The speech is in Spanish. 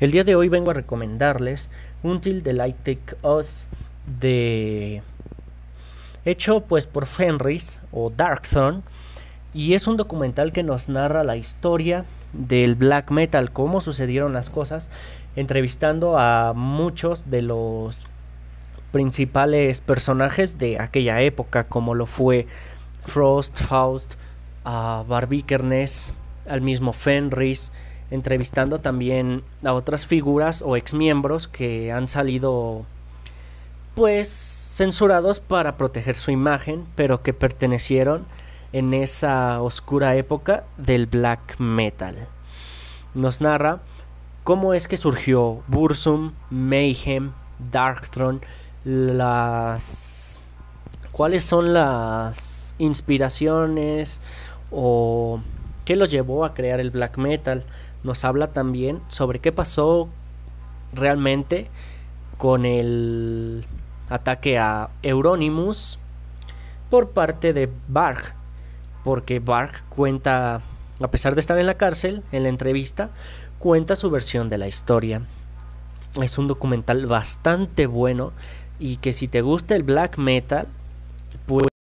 El día de hoy vengo a recomendarles Until the Light Take Us de hecho pues por Fenris o Darkson y es un documental que nos narra la historia del black metal, cómo sucedieron las cosas, entrevistando a muchos de los principales personajes de aquella época, como lo fue Frost, Faust, a ah, Barbikernes, al mismo Fenris, entrevistando también a otras figuras o exmiembros que han salido pues censurados para proteger su imagen, pero que pertenecieron en esa oscura época del black metal. Nos narra cómo es que surgió Bursum, Mayhem, Darkthrone, las cuáles son las inspiraciones o qué los llevó a crear el black metal nos habla también sobre qué pasó realmente con el ataque a Euronymous por parte de Bark porque Bark cuenta, a pesar de estar en la cárcel, en la entrevista, cuenta su versión de la historia. Es un documental bastante bueno y que si te gusta el black metal, pues